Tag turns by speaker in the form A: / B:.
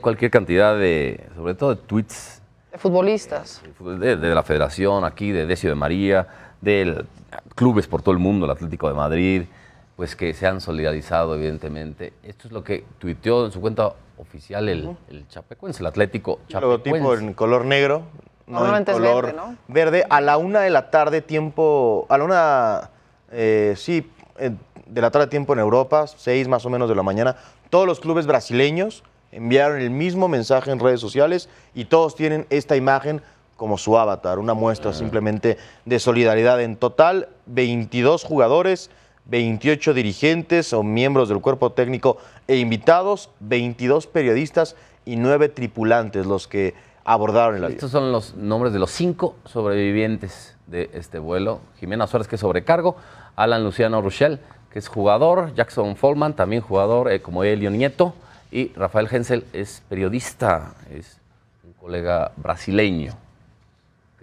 A: cualquier cantidad de, sobre todo de tweets.
B: De futbolistas.
A: De, la federación aquí, de Decio de María, de clubes por todo el mundo, el Atlético de Madrid, pues que se han solidarizado, evidentemente. Esto es lo que tuiteó en su cuenta oficial
C: el, el es el Atlético Chapecuense. El logotipo en color negro,
B: no en color
C: verde, A la una de la tarde, tiempo. A la una. Eh, sí, de la tarde, tiempo en Europa, seis más o menos de la mañana. Todos los clubes brasileños enviaron el mismo mensaje en redes sociales y todos tienen esta imagen como su avatar, una muestra ah. simplemente de solidaridad. En total, 22 jugadores, 28 dirigentes o miembros del cuerpo técnico e invitados, 22 periodistas y 9 tripulantes los que abordaron el avión. Estos son los nombres de los cinco
A: sobrevivientes de este vuelo. Jimena Suárez, que es sobrecargo, Alan Luciano Ruchel, que es jugador, Jackson Follman, también jugador, eh, como Elio Nieto, y Rafael Hensel es periodista, es un colega brasileño.